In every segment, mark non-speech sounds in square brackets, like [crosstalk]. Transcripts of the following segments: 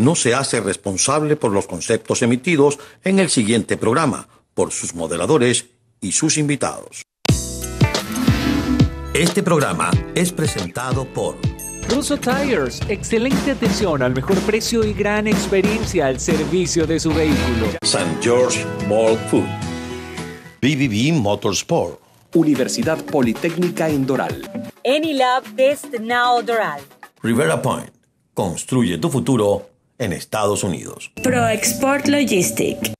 no se hace responsable por los conceptos emitidos en el siguiente programa por sus moderadores y sus invitados. Este programa es presentado por Russo Tires, excelente atención al mejor precio y gran experiencia al servicio de su vehículo. San George Mall Food. BBB Motorsport. Universidad Politécnica en Doral. AnyLab Test Now Doral. Rivera Point. Construye tu futuro en Estados Unidos. ProExport Logistic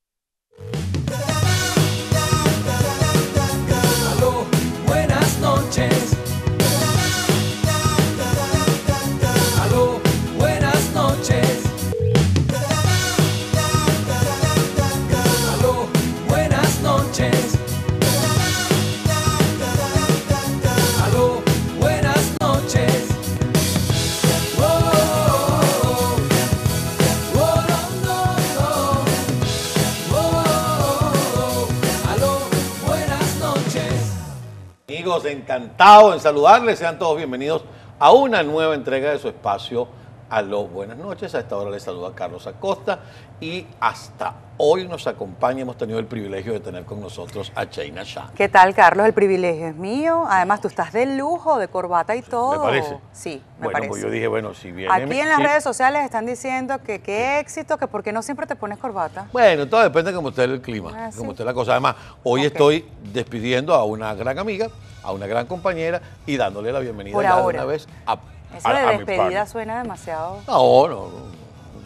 amigos, encantado en saludarles. Sean todos bienvenidos a una nueva entrega de su espacio Aló, buenas noches. A esta hora les saluda Carlos Acosta y hasta hoy nos acompaña. Hemos tenido el privilegio de tener con nosotros a Chaina Shah. ¿Qué tal, Carlos? El privilegio es mío. Además, tú estás de lujo, de corbata y todo. ¿Me parece? Sí, me pues parece. yo dije, bueno, si bien. Aquí en las redes sociales están diciendo que qué éxito, que por qué no siempre te pones corbata. Bueno, todo depende de cómo esté el clima, como ah, cómo esté la cosa. Además, hoy estoy despidiendo a una gran amiga, a una gran compañera y dándole la bienvenida ya de una vez a eso de despedida suena demasiado. No, no,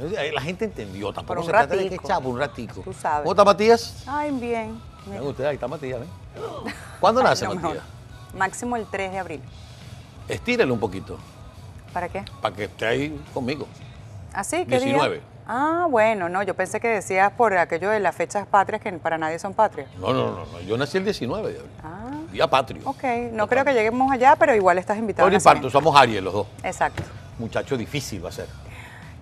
no, La gente entendió, tampoco se trata de que chavo, un ratico. Tú sabes. ¿Cómo está Matías? Ay, bien. Usted, ahí está Matías, ven. ¿Cuándo nace Matías? Máximo el 3 de abril. Estírelo un poquito. ¿Para qué? Para que esté ahí conmigo. ¿Así? ¿Ah, ¿Qué 19. Ah, bueno, no, yo pensé que decías por aquello de las fechas patrias que para nadie son patrias. No, no, no, no. yo nací el 19 de abril. Ah. Día patrio. Ok, no creo que lleguemos allá, pero igual estás invitado. Por parto, somos Aries los dos. Exacto. Muchacho difícil va a ser.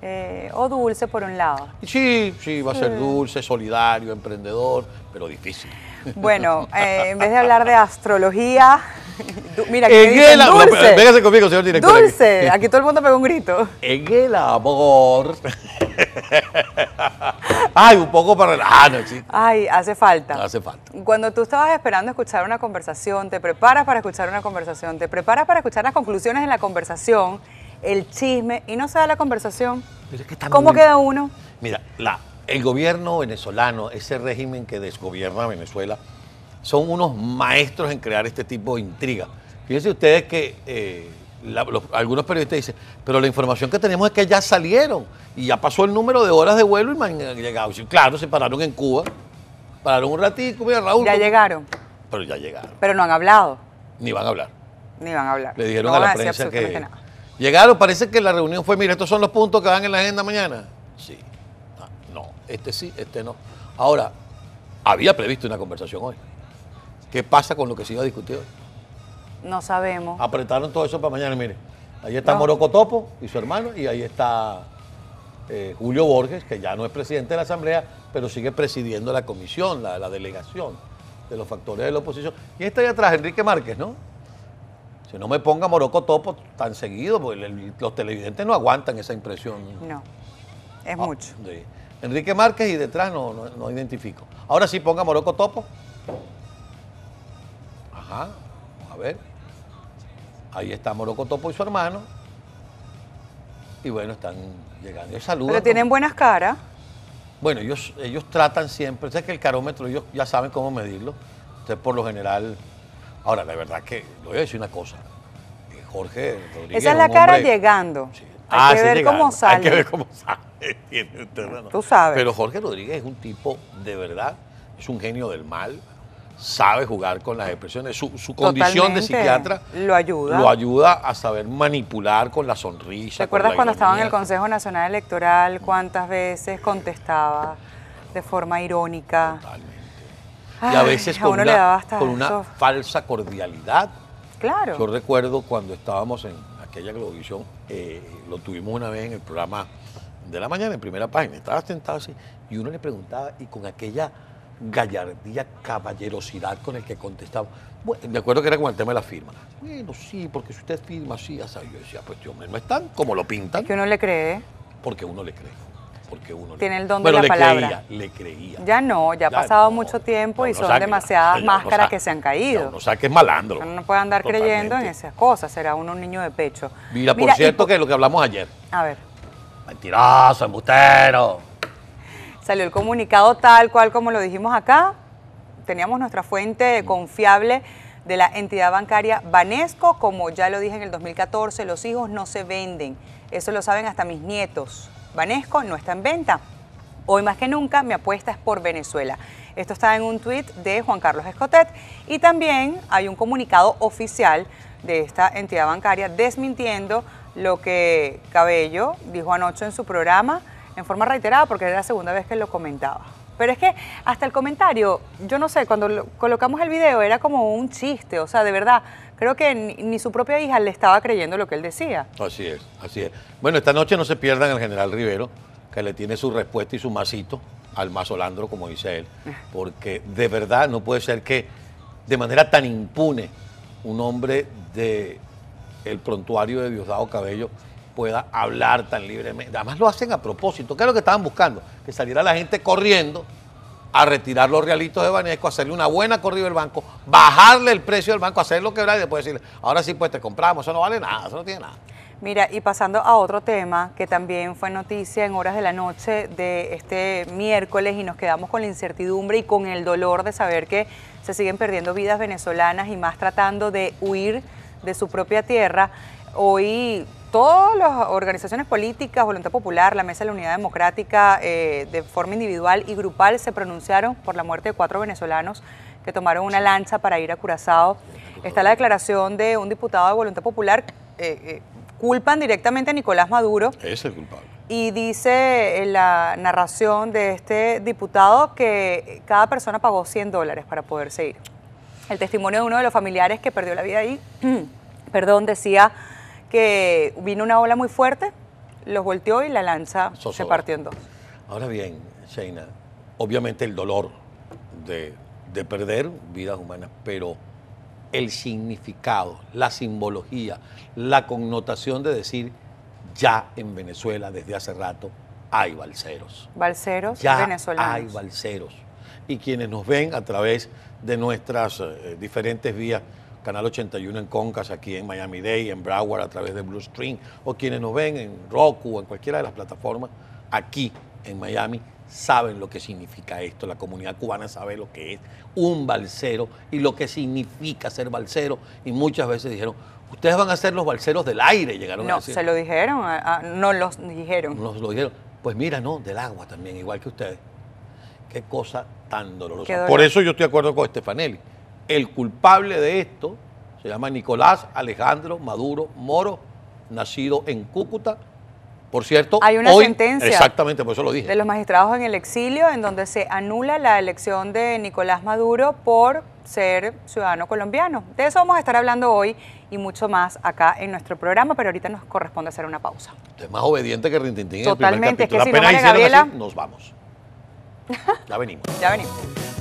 Eh, o dulce por un lado. Sí, sí, va a ser dulce, solidario, emprendedor, pero difícil. Bueno, [laughs] eh, en vez de hablar de astrología, [laughs] mira, que. dulce. véngase conmigo, señor director. Dulce, aquí. todo el mundo pegó un grito. En el amor. [laughs] Ay, un poco para relajar, ah, Ay, hace falta. Hace falta. Cuando tú estabas esperando escuchar una conversación, te preparas para escuchar una conversación, te preparas para escuchar las conclusiones de la conversación, el chisme, y no se da la conversación. ¿Cómo queda uno? Mira, el gobierno venezolano, ese régimen que desgobierna Venezuela, son unos maestros en crear este tipo de intriga. Fíjense ustedes que eh, algunos periodistas dicen, pero la información que tenemos es que ya salieron y ya pasó el número de horas de vuelo y mañana llegado. Claro, se pararon en Cuba, pararon un ratito, mira Raúl. Ya llegaron. Pero ya llegaron. Pero no han hablado. Ni van a hablar. Ni van a hablar. Le dijeron a la prensa que llegaron, parece que la reunión fue, mire, estos son los puntos que van en la agenda mañana. Sí. Ah, no, este sí, este no. Ahora, había previsto una conversación hoy. ¿Qué pasa con lo que se iba a discutir hoy? No sabemos. Apretaron todo eso para mañana, mire. Ahí está Morocotopo y su hermano, y ahí está eh, Julio Borges, que ya no es presidente de la Asamblea, pero sigue presidiendo la comisión, la, la delegación de los factores de la oposición. Y está ahí atrás, Enrique Márquez, ¿no? Si no me ponga Morocco Topo tan seguido, porque los televidentes no aguantan esa impresión. No, es ah, mucho. Enrique Márquez y detrás no, no, identifico. Ahora sí ponga Morocco Topo. Ajá, a ver. Ahí está Morocco Topo y su hermano. Y bueno, están llegando. saludos Pero tienen buenas caras. Bueno, ellos, ellos tratan siempre, sé que el carómetro ellos ya saben cómo medirlo. Usted por lo general. Ahora, la verdad que le voy a decir una cosa. Eh, Jorge Rodríguez. Esa es la cara llegando. Ah, Hay que ver cómo [laughs] sale. Hay que ver cómo sale. Tú sabes. Pero Jorge Rodríguez es un tipo de verdad, es un genio del mal sabe jugar con las expresiones. Su, condición de psiquiatra lo ayuda. lo ayuda a saber manipular con la sonrisa. ¿Te acuerdas cuando estaba en el Consejo Nacional Electoral cuántas veces contestaba de forma irónica? Totalmente. y a veces con, una, con una, falsa cordialidad. Claro. Yo recuerdo cuando estábamos en aquella televisión, eh, lo tuvimos una vez en el programa de la mañana, en primera página, estaba sentado así, y uno le preguntaba, y con aquella gallardía, caballerosidad con el que contestaba. Bueno, me acuerdo que era con el tema de la firma. Bueno, sí, porque si usted firma así, así. Yo decía, pues yo este no tan como lo pintan. que uno le cree. Porque uno le cree. Porque uno Tiene el don de la le palabra. Creía, le creía. Ya no, ya, ha pasado mucho tiempo y son demasiadas máscaras que se han caído. No es malandro. Uno no puede andar creyendo en esas cosas, será uno un niño de pecho. Mira, por cierto, que lo que hablamos ayer. A ver. Mentiroso, embustero Salió el comunicado tal cual como lo dijimos acá. Teníamos nuestra fuente confiable de la entidad bancaria Banesco. Como ya lo dije en el 2014, los hijos no se venden. Eso lo saben hasta mis nietos. Banesco no está en venta. Hoy más que nunca mi apuesta es por Venezuela. Esto está en un tuit de Juan Carlos Escotet y también hay un comunicado oficial de esta entidad bancaria desmintiendo lo que Cabello dijo anoche en su programa en forma reiterada porque era la segunda vez que lo comentaba. Pero es que hasta el comentario, yo no sé, cuando colocamos el video era como un chiste, o sea, de verdad, creo que ni, su propia hija le estaba creyendo lo que él decía. Así es, así es. Bueno, esta noche no se pierdan el general Rivero, que le tiene su respuesta y su masito al mazolandro, como dice él, porque de verdad no puede ser que de manera tan impune un hombre de prontuario de Diosdado Cabello pueda hablar tan libremente. Además lo hacen a propósito. ¿Qué es lo que estaban buscando? Que saliera la gente corriendo a retirar los realitos de Banesco, hacerle una buena corrida al banco, bajarle el precio del banco, hacer lo que lo y después decirle, ahora sí pues te compramos, eso no vale nada, eso no tiene nada. Mira, y pasando a otro tema que también fue noticia en horas de la noche de este miércoles y nos quedamos con la incertidumbre y con el dolor de saber que se siguen perdiendo vidas venezolanas y más tratando de huir de su propia tierra. Hoy todas las organizaciones políticas, Voluntad Popular, la Mesa de la Unidad Democrática, eh, de forma individual y grupal, se pronunciaron por la muerte de cuatro venezolanos que tomaron una lancha para ir a Curazao. Está la declaración de un diputado de Voluntad Popular. Eh, eh, culpan directamente a Nicolás Maduro. Es el culpable. Y dice la narración de este diputado que cada persona pagó 100 dólares para poderse ir. El testimonio de uno de los familiares que perdió la vida ahí, [clears throat] perdón, decía que vino una ola muy fuerte, los volteó y la lanza se partió en dos. Ahora bien, Sheina, obviamente el dolor de, perder vidas humanas, pero el significado, la simbología, la connotación de decir ya en Venezuela desde hace rato hay balseros. Balseros ya Hay balseros. Y quienes nos ven a través de nuestras eh, diferentes vías Canal 81 en Concas, aquí en miami Day en Broward, a través de Blue Stream, o quienes nos ven en Roku o en cualquiera de las plataformas, aquí en Miami, saben lo que significa esto. La comunidad cubana sabe lo que es un balsero y lo que significa ser balsero. Y muchas veces dijeron, ustedes van a ser los balseros del aire, llegaron no, a decir. No, se lo dijeron, no los dijeron. Nos lo dijeron. Pues mira, no, del agua también, igual que ustedes. Qué cosa tan dolorosa. Por eso yo estoy de acuerdo con Estefanelli. El culpable de esto se llama Nicolás Alejandro Maduro Moro, nacido en Cúcuta. Por cierto, hay una sentencia. Exactamente, por eso lo dije. De los magistrados en el exilio, en donde se anula la elección de Nicolás Maduro por ser ciudadano colombiano. De eso vamos a estar hablando hoy y mucho más acá en nuestro programa, pero ahorita nos corresponde hacer una pausa. es más obediente que Rintintín. Totalmente, el que si Gabriela, nos vamos. [laughs] Ya venimos. ya venimos.